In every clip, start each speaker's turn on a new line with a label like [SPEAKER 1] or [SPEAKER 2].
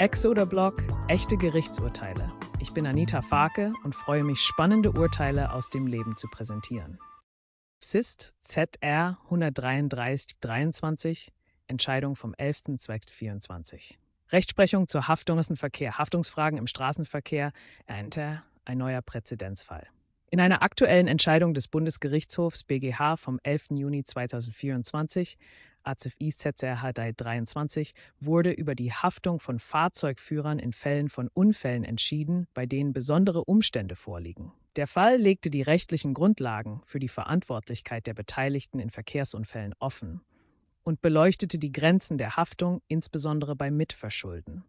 [SPEAKER 1] Exoder Blog, echte Gerichtsurteile. Ich bin Anita Farke und freue mich, spannende Urteile aus dem Leben zu präsentieren. SIST ZR 13323, Entscheidung vom 11.24. Rechtsprechung zur Haftungsverkehr, Haftungsfragen im Straßenverkehr, enter ein neuer Präzedenzfall. In einer aktuellen Entscheidung des Bundesgerichtshofs BGH vom 11. Juni 2024 AZFI-ZCRH 23 wurde über die Haftung von Fahrzeugführern in Fällen von Unfällen entschieden, bei denen besondere Umstände vorliegen. Der Fall legte die rechtlichen Grundlagen für die Verantwortlichkeit der Beteiligten in Verkehrsunfällen offen und beleuchtete die Grenzen der Haftung, insbesondere bei Mitverschulden.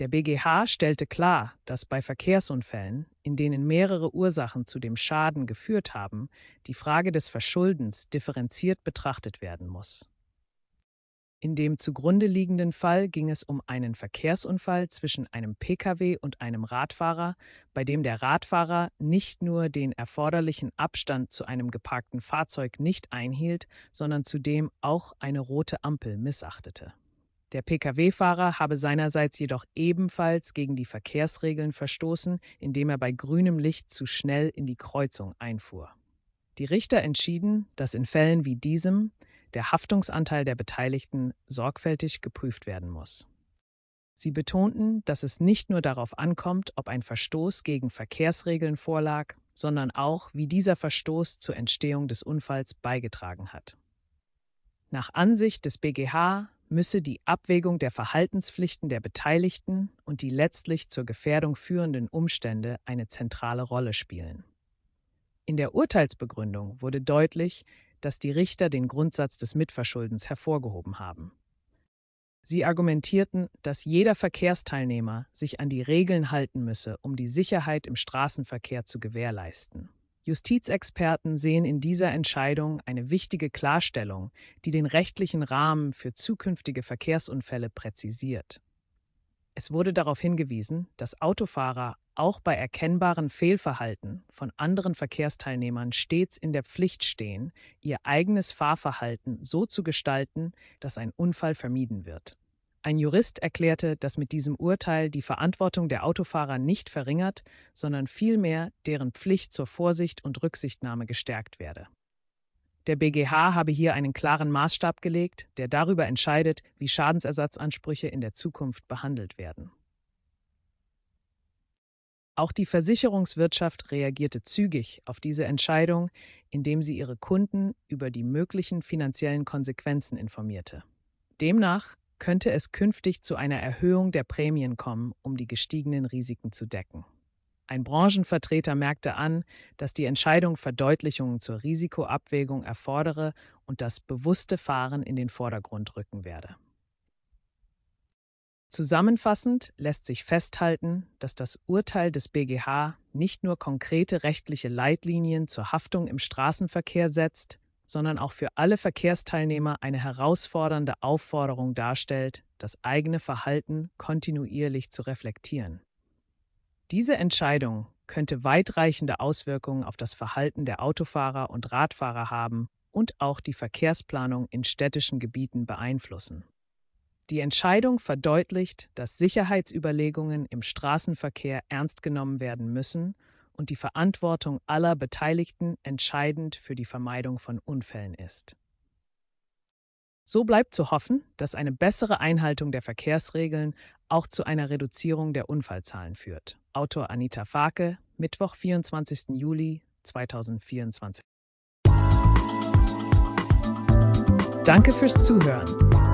[SPEAKER 1] Der BGH stellte klar, dass bei Verkehrsunfällen, in denen mehrere Ursachen zu dem Schaden geführt haben, die Frage des Verschuldens differenziert betrachtet werden muss. In dem zugrunde liegenden Fall ging es um einen Verkehrsunfall zwischen einem Pkw und einem Radfahrer, bei dem der Radfahrer nicht nur den erforderlichen Abstand zu einem geparkten Fahrzeug nicht einhielt, sondern zudem auch eine rote Ampel missachtete. Der Pkw-Fahrer habe seinerseits jedoch ebenfalls gegen die Verkehrsregeln verstoßen, indem er bei grünem Licht zu schnell in die Kreuzung einfuhr. Die Richter entschieden, dass in Fällen wie diesem der Haftungsanteil der Beteiligten sorgfältig geprüft werden muss. Sie betonten, dass es nicht nur darauf ankommt, ob ein Verstoß gegen Verkehrsregeln vorlag, sondern auch, wie dieser Verstoß zur Entstehung des Unfalls beigetragen hat. Nach Ansicht des BGH müsse die Abwägung der Verhaltenspflichten der Beteiligten und die letztlich zur Gefährdung führenden Umstände eine zentrale Rolle spielen. In der Urteilsbegründung wurde deutlich, dass die Richter den Grundsatz des Mitverschuldens hervorgehoben haben. Sie argumentierten, dass jeder Verkehrsteilnehmer sich an die Regeln halten müsse, um die Sicherheit im Straßenverkehr zu gewährleisten. Justizexperten sehen in dieser Entscheidung eine wichtige Klarstellung, die den rechtlichen Rahmen für zukünftige Verkehrsunfälle präzisiert. Es wurde darauf hingewiesen, dass Autofahrer auch bei erkennbaren Fehlverhalten von anderen Verkehrsteilnehmern stets in der Pflicht stehen, ihr eigenes Fahrverhalten so zu gestalten, dass ein Unfall vermieden wird. Ein Jurist erklärte, dass mit diesem Urteil die Verantwortung der Autofahrer nicht verringert, sondern vielmehr deren Pflicht zur Vorsicht und Rücksichtnahme gestärkt werde. Der BGH habe hier einen klaren Maßstab gelegt, der darüber entscheidet, wie Schadensersatzansprüche in der Zukunft behandelt werden. Auch die Versicherungswirtschaft reagierte zügig auf diese Entscheidung, indem sie ihre Kunden über die möglichen finanziellen Konsequenzen informierte. Demnach könnte es künftig zu einer Erhöhung der Prämien kommen, um die gestiegenen Risiken zu decken. Ein Branchenvertreter merkte an, dass die Entscheidung Verdeutlichungen zur Risikoabwägung erfordere und das bewusste Fahren in den Vordergrund rücken werde. Zusammenfassend lässt sich festhalten, dass das Urteil des BGH nicht nur konkrete rechtliche Leitlinien zur Haftung im Straßenverkehr setzt, sondern auch für alle Verkehrsteilnehmer eine herausfordernde Aufforderung darstellt, das eigene Verhalten kontinuierlich zu reflektieren. Diese Entscheidung könnte weitreichende Auswirkungen auf das Verhalten der Autofahrer und Radfahrer haben und auch die Verkehrsplanung in städtischen Gebieten beeinflussen. Die Entscheidung verdeutlicht, dass Sicherheitsüberlegungen im Straßenverkehr ernst genommen werden müssen und die Verantwortung aller Beteiligten entscheidend für die Vermeidung von Unfällen ist. So bleibt zu hoffen, dass eine bessere Einhaltung der Verkehrsregeln auch zu einer Reduzierung der Unfallzahlen führt. Autor Anita Fake, Mittwoch, 24. Juli 2024. Danke fürs Zuhören.